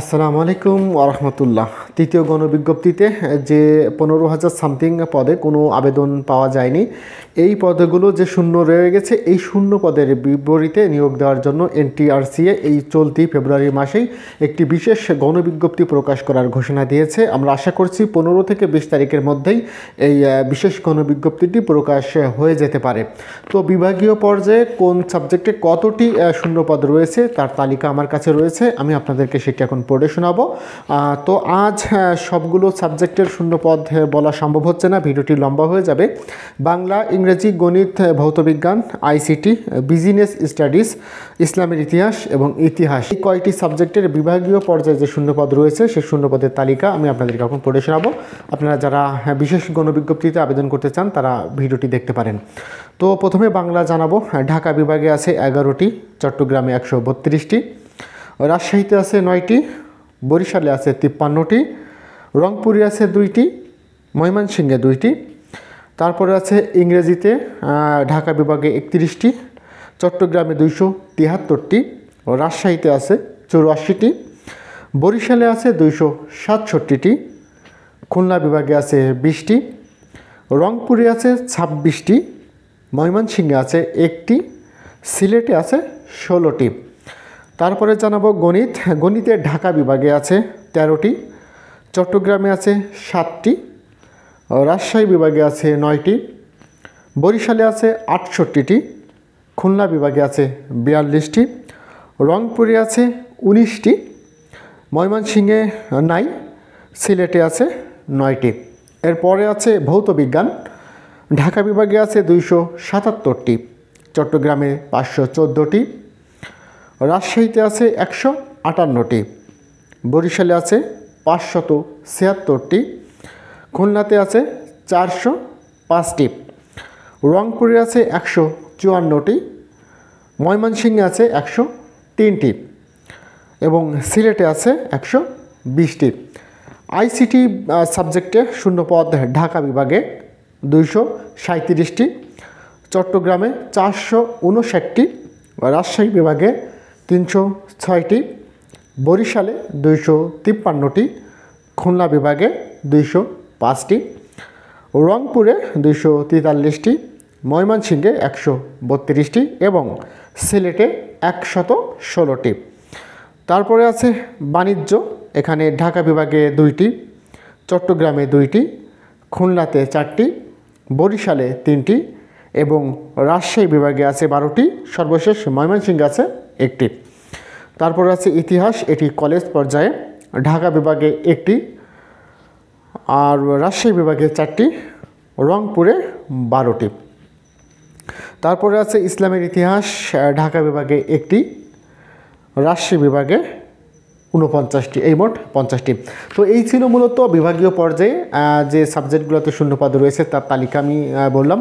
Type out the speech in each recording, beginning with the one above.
আসসালামু আলাইকুম ওরহমতুল্লাহ তৃতীয় গণবিজ্ঞপ্তিতে যে পনেরো হাজার সামথিং পদে কোনো আবেদন পাওয়া যায়নি এই পদগুলো যে শূন্য রয়ে গেছে এই শূন্য পদের বিপরীতে নিয়োগ দেওয়ার জন্য এনটিআরসিএ এই চলতি ফেব্রুয়ারি মাসেই একটি বিশেষ গণবিজ্ঞপ্তি প্রকাশ করার ঘোষণা দিয়েছে আমরা আশা করছি পনেরো থেকে বিশ তারিখের মধ্যেই এই বিশেষ গণবিজ্ঞপ্তিটি প্রকাশ হয়ে যেতে পারে তো বিভাগীয় পর্যায়ে কোন সাবজেক্টে কতটি শূন্য পদ রয়েছে তার তালিকা আমার কাছে রয়েছে আমি আপনাদেরকে সেটি এখন পড়ে শোনাবো তো আজ সবগুলো সাবজেক্টের শূন্যপদ বলা সম্ভব হচ্ছে না ভিডিওটি লম্বা হয়ে যাবে বাংলা ইংরেজি গণিত ভৌতবিজ্ঞান আইসিটি বিজনেস স্টাডিজ ইসলামের ইতিহাস এবং ইতিহাস এই কয়টি সাবজেক্টের বিভাগীয় পর্যায়ে যে শূন্যপদ রয়েছে সেই শূন্যপদের তালিকা আমি আপনাদেরকে এখন পড়ে শোনাবো আপনারা যারা হ্যাঁ, বিশেষ গণবিজ্ঞপ্তিতে আবেদন করতে চান তারা ভিডিওটি দেখতে পারেন তো প্রথমে বাংলা জানাবো ঢাকা বিভাগে আছে এগারোটি চট্টগ্রামে একশো বত্রিশটি রাজশাহীতে আছে নয়টি বরিশালে আছে তিপ্পান্নটি রংপুরে আছে দুইটি ময়মনসিংহে দুইটি তারপরে আছে ইংরেজিতে ঢাকা বিভাগে একত্রিশটি চট্টগ্রামে দুইশো তিয়াত্তরটি রাজশাহীতে আছে চৌরাশিটি বরিশালে আছে দুইশো সাতষট্টিটি খুলনা বিভাগে আছে বিশটি রংপুরে আছে ছাব্বিশটি ময়মনসিংহে আছে একটি সিলেটে আছে ষোলোটি তারপরে জানাবো গণিত গণিতে ঢাকা বিভাগে আছে তেরোটি চট্টগ্রামে আছে সাতটি রাজশাহী বিভাগে আছে নয়টি বরিশালে আছে আটষট্টিটি খুলনা বিভাগে আছে বিয়াল্লিশটি রংপুরে আছে উনিশটি ময়মনসিংহে নাই সিলেটে আছে নয়টি এরপরে আছে ভৌত বিজ্ঞান ঢাকা বিভাগে আছে দুইশো সাতাত্তরটি চট্টগ্রামে পাঁচশো চোদ্দোটি রাজশাহীতে আছে একশো আটান্নটি বরিশালে আছে পাঁচশত ছিয়াত্তরটি খুলনাতে আছে চারশো পাঁচটি রংপুরে আছে একশো চুয়ান্নটি ময়মনসিংহে আছে একশো তিনটি এবং সিলেটে আছে একশো বিশটি আইসিটি সাবজেক্টে শূন্যপদ ঢাকা বিভাগে দুইশো সাঁত্রিশটি চট্টগ্রামে চারশো উনষাটটি রাজশাহী বিভাগে তিনশো ছয়টি বরিশালে দুইশো তিপ্পান্নটি খুলনা বিভাগে দুইশো পাঁচটি রংপুরে দুইশো তেতাল্লিশটি ময়মনসিংহে একশো বত্রিশটি এবং সিলেটে একশত ষোলোটি তারপরে আছে বাণিজ্য এখানে ঢাকা বিভাগে দুইটি চট্টগ্রামে দুইটি খুলনাতে চারটি বরিশালে তিনটি এবং রাজশাহী বিভাগে আছে বারোটি সর্বশেষ ময়মনসিংহে আছে একটি তারপর আছে ইতিহাস এটি কলেজ পর্যায়ে ঢাকা বিভাগে একটি আর রাজশাহী বিভাগে চারটি রংপুরে বারোটি তারপরে আছে ইসলামের ইতিহাস ঢাকা বিভাগে একটি রাজশাহী বিভাগে উনপঞ্চাশটি এই মোট পঞ্চাশটি তো এই ছিল মূলত বিভাগীয় পর্যায়ে যে সাবজেক্টগুলোতে শূন্যপাদ রয়েছে তার তালিকা আমি বললাম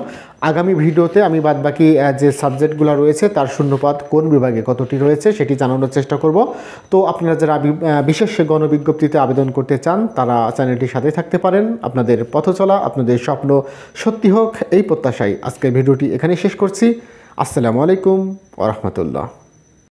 আগামী ভিডিওতে আমি বাদবাকি যে সাবজেক্টগুলো রয়েছে তার শূন্যপদ কোন বিভাগে কতটি রয়েছে সেটি জানানোর চেষ্টা করব তো আপনারা যারা বিশেষ গণবিজ্ঞপ্তিতে আবেদন করতে চান তারা চ্যানেলটির সাথে থাকতে পারেন আপনাদের পথ চলা আপনাদের স্বপ্ন সত্যি হোক এই প্রত্যাশায় আজকের ভিডিওটি এখানে শেষ করছি আসসালামু আলাইকুম আ